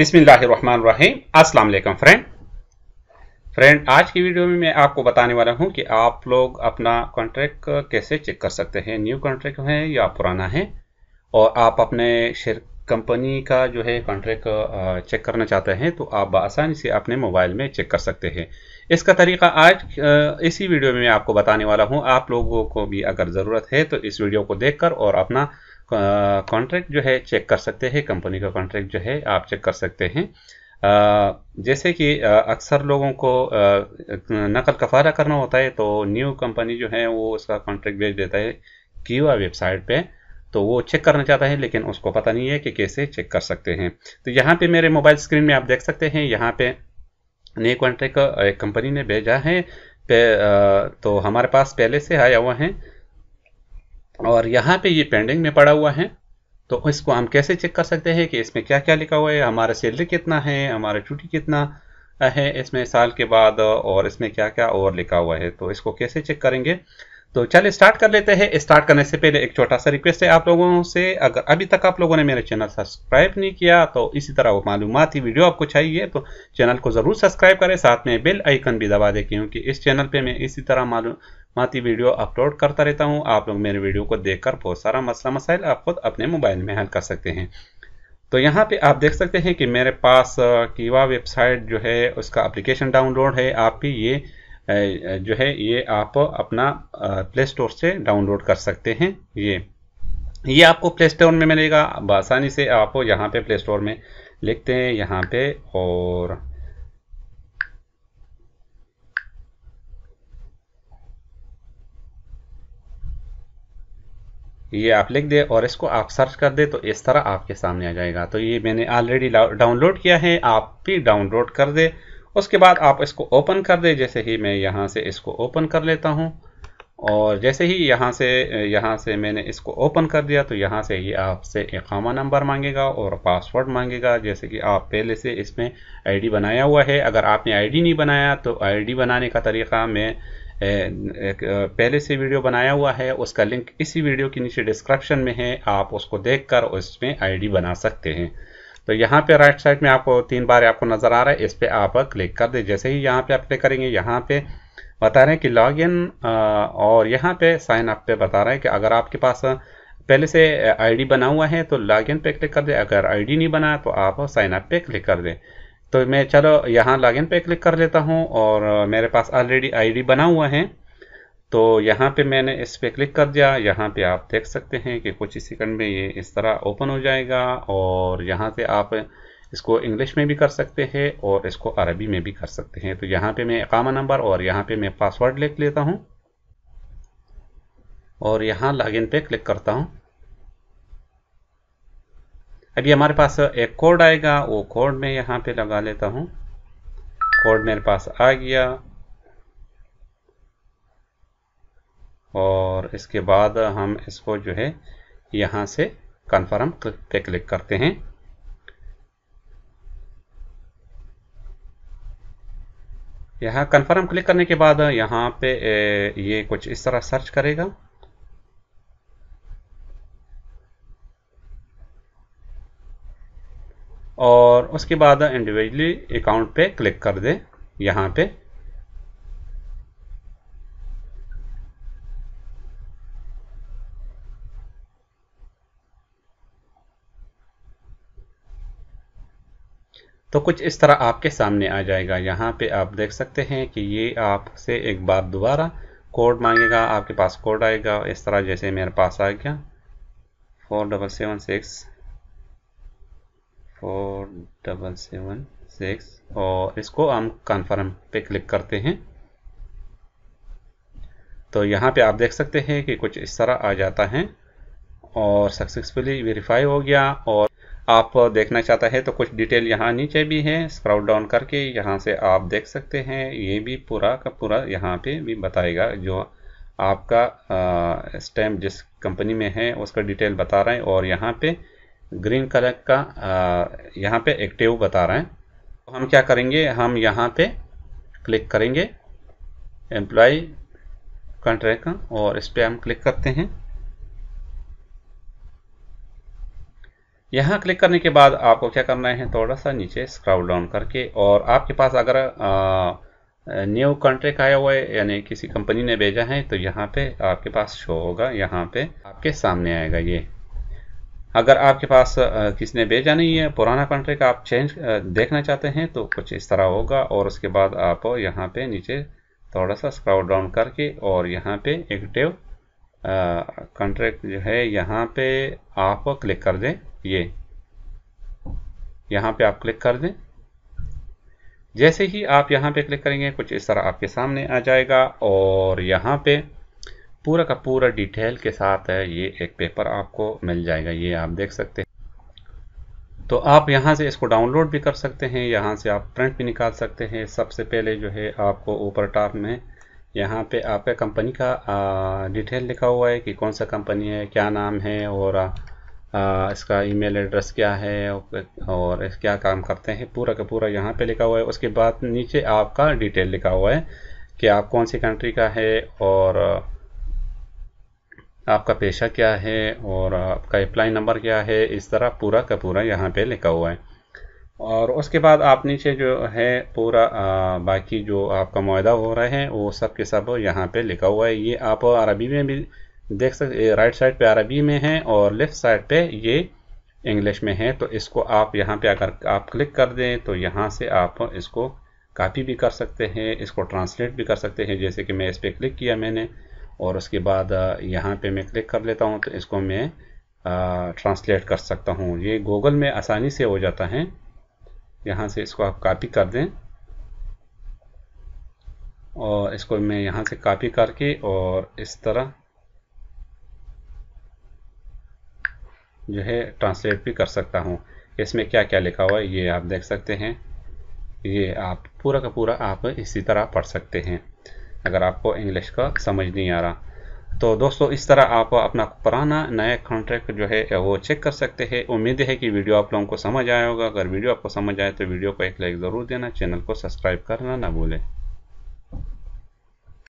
बिस्मिल्लाहिर्रहमानिर्रहीम अस्सलाम वालेकुम फ्रेंड फ्रेंड आज की वीडियो में मैं आपको बताने वाला हूं कि आप लोग अपना कॉन्ट्रैक्ट कैसे चेक कर सकते हैं न्यू कॉन्ट्रैक्ट है या पुराना है और आप अपने शेयर कंपनी का जो है कॉन्ट्रैक्ट चेक करना चाहते हैं तो आप आसानी से अपने मोबाइल में चेक कर सकते हैं इसका तरीका आज इसी वीडियो में मैं आपको बताने वाला हूँ आप लोगों को भी अगर ज़रूरत है तो इस वीडियो को कर और अपना कॉन्ट्रैक्ट जो है चेक कर सकते हैं कंपनी का कॉन्ट्रैक्ट जो है आप चेक कर सकते हैं जैसे कि अक्सर लोगों को नकल कफारा करना होता है तो न्यू कंपनी जो है वो उसका कॉन्ट्रैक्ट भेज देता है क्यूआ वेबसाइट पे तो वो चेक करना चाहता है लेकिन उसको पता नहीं है कि कैसे चेक कर सकते हैं तो यहाँ पे मेरे मोबाइल स्क्रीन में आप देख सकते हैं यहाँ पे नए कॉन्ट्रैक्ट एक कंपनी ने भेजा है पे, आ, तो हमारे पास पहले से आया हुआ है और यहाँ पे ये पेंडिंग में पड़ा हुआ है तो इसको हम कैसे चेक कर सकते हैं कि इसमें क्या क्या लिखा हुआ है हमारा सैलरी कितना है हमारा ड्यूटी कितना है इसमें साल के बाद और इसमें क्या क्या और लिखा हुआ है तो इसको कैसे चेक करेंगे तो चलिए स्टार्ट कर लेते हैं स्टार्ट करने से पहले एक छोटा सा रिक्वेस्ट है आप लोगों से अगर अभी तक आप लोगों ने मेरे चैनल सब्सक्राइब नहीं किया तो इसी तरह वो मालूमती वीडियो आपको चाहिए तो चैनल को ज़रूर सब्सक्राइब करें साथ में बेल आइकन भी दबा दें क्योंकि इस चैनल पर मैं इसी तरह मालूमती वीडियो अपलोड करता रहता हूँ आप लोग मेरे वीडियो को देख बहुत सारा मसला मसाइल आप खुद अपने मोबाइल में हल कर सकते हैं तो यहाँ पे आप देख सकते हैं कि मेरे पास कीवा uh, वेबसाइट जो है उसका अप्लीकेशन डाउनलोड है आप भी ये जो है ये आप अपना प्ले स्टोर से डाउनलोड कर सकते हैं ये ये आपको प्ले स्टोर में मिलेगा आसानी से आप यहाँ पे प्ले स्टोर में लिखते हैं यहाँ पे और ये आप लिख दे और इसको आप सर्च कर दे तो इस तरह आपके सामने आ जाएगा तो ये मैंने ऑलरेडी डाउनलोड किया है आप भी डाउनलोड कर दे उसके बाद आप इसको ओपन कर दें जैसे ही मैं यहाँ से इसको ओपन कर लेता हूँ और जैसे ही यहाँ से यहाँ से मैंने इसको ओपन कर दिया तो यहाँ से ये आपसे इकामा नंबर मांगेगा और पासवर्ड मांगेगा जैसे कि आप पहले से इसमें आईडी बनाया हुआ है अगर आपने आईडी नहीं बनाया तो आईडी बनाने का तरीका मैं पहले से वीडियो बनाया हुआ है उसका लिंक इसी वीडियो के नीचे डिस्क्रिप्शन में है आप उसको देख उसमें आई बना सकते हैं तो यहाँ पे राइट साइड में आपको तीन बार आपको नज़र आ रहा है इस पर आप क्लिक कर दे जैसे ही यहाँ पे आप क्लिक करेंगे यहाँ पे बता रहे हैं कि लॉग इन और यहाँ पे साइन अप पे बता रहे हैं कि अगर आपके पास पहले से आईडी बना हुआ है तो लॉग इन पे क्लिक कर दे अगर आईडी नहीं बना तो आप साइन अप पे क्लिक कर दें तो मैं चलो यहाँ लॉगिन पे क्लिक कर लेता हूँ और मेरे पास ऑलरेडी आईडी बना हुआ है तो यहाँ पे मैंने इस पर क्लिक कर दिया यहाँ पे आप देख सकते हैं कि कुछ ही सेकंड में ये इस तरह ओपन हो जाएगा और यहाँ से आप इसको इंग्लिश में भी कर सकते हैं और इसको अरबी में भी कर सकते हैं तो यहाँ पे मैं अकामा नंबर और यहाँ पे मैं पासवर्ड लिख लेता हूँ और यहाँ लॉगिन पे क्लिक करता हूँ अभी हमारे पास एक कोड आएगा वो कोड मैं यहाँ पे लगा लेता हूँ कोड मेरे पास आ गया और इसके बाद हम इसको जो है यहाँ से कन्फर्म पे क्लिक करते हैं यहाँ कन्फर्म क्लिक करने के बाद यहाँ पे ये कुछ इस तरह सर्च करेगा और उसके बाद इंडिविजुअली अकाउंट पे क्लिक कर दे यहाँ पे तो कुछ इस तरह आपके सामने आ जाएगा यहाँ पे आप देख सकते हैं कि ये आपसे एक बार दोबारा कोड मांगेगा आपके पास कोड आएगा इस तरह जैसे मेरे पास आ गया four double seven six four double seven six और इसको हम कन्फर्म पे क्लिक करते हैं तो यहाँ पे आप देख सकते हैं कि कुछ इस तरह आ जाता है और सक्सेसफुली वेरीफाई हो गया और आप देखना चाहता है तो कुछ डिटेल यहाँ नीचे भी है स्क्रॉल डाउन करके यहाँ से आप देख सकते हैं ये भी पूरा का पूरा यहाँ पे भी बताएगा जो आपका स्टैम्प जिस कंपनी में है उसका डिटेल बता रहा है और यहाँ पे ग्रीन कलर का यहाँ पे एक्टिव बता रहा है तो हम क्या करेंगे हम यहाँ पे क्लिक करेंगे एम्प्लॉय कॉन्ट्रैक्ट और इस पर हम क्लिक करते हैं यहाँ क्लिक करने के बाद आपको क्या करना है थोड़ा सा नीचे स्क्रॉल डाउन करके और आपके पास अगर न्यू कॉन्ट्रैक्ट आया हुआ है यानी किसी कंपनी ने भेजा है तो यहाँ पे आपके पास शो होगा यहाँ पे आपके सामने आएगा ये अगर आपके पास किसी ने भेजा नहीं है पुराना कॉन्ट्रैक्ट आप चेंज देखना चाहते हैं तो कुछ इस तरह होगा और उसके बाद आप यहाँ पे नीचे थोड़ा सा स्क्रॉल डाउन करके और यहाँ पे एक्टिव कॉन्ट्रैक्ट जो है यहाँ पे आप क्लिक कर दें ये यहाँ पे आप क्लिक कर दें जैसे ही आप यहाँ पे क्लिक करेंगे कुछ इस तरह आपके सामने आ जाएगा और यहाँ पे पूरा का पूरा डिटेल के साथ है ये एक पेपर आपको मिल जाएगा ये आप देख सकते हैं तो आप यहाँ से इसको डाउनलोड भी कर सकते हैं यहाँ से आप प्रिंट भी निकाल सकते हैं सबसे पहले जो है आपको ऊपर टॉप में यहाँ पे आपका कंपनी का डिटेल लिखा हुआ है कि कौन सा कंपनी है क्या नाम है और आ, इसका ईमेल एड्रेस क्या है और क्या काम करते हैं पूरा का पूरा यहाँ पे लिखा हुआ है उसके बाद नीचे आपका डिटेल लिखा हुआ है कि आप कौन सी कंट्री का है और आपका पेशा क्या है और आपका अप्लाई नंबर क्या है इस तरह पूरा का पूरा यहाँ पे लिखा हुआ है और उसके बाद आप नीचे जो है पूरा आ, बाकी जो आपका माहा हो रहा है वो सब के सब यहाँ पे लिखा हुआ है ये आप अरबी में भी देख सकते राइट साइड पे अरबी में है और लेफ्ट साइड पे ये इंग्लिश में है तो इसको आप यहाँ पे अगर आप क्लिक कर दें तो यहाँ से आप इसको कापी भी कर सकते हैं इसको ट्रांसलेट भी कर सकते हैं जैसे कि मैं इस पर क्लिक किया मैंने और उसके बाद यहाँ पे मैं क्लिक कर लेता हूँ तो इसको मैं ट्रांसलेट कर सकता हूँ ये गूगल में आसानी से हो जाता है यहाँ से इसको आप कापी कर दें और इसको मैं यहाँ से कापी करके और इस तरह जो है ट्रांसलेट भी कर सकता हूँ इसमें क्या क्या लिखा हुआ है ये आप देख सकते हैं ये आप पूरा का पूरा आप इसी तरह पढ़ सकते हैं अगर आपको इंग्लिश का समझ नहीं आ रहा तो दोस्तों इस तरह आप अपना पुराना नया कॉन्ट्रैक्ट जो है वो चेक कर सकते हैं उम्मीद है कि वीडियो आप लोगों को समझ आया होगा अगर वीडियो आपको समझ आए तो वीडियो को एक लाइक ज़रूर देना चैनल को सब्सक्राइब करना ना भूलें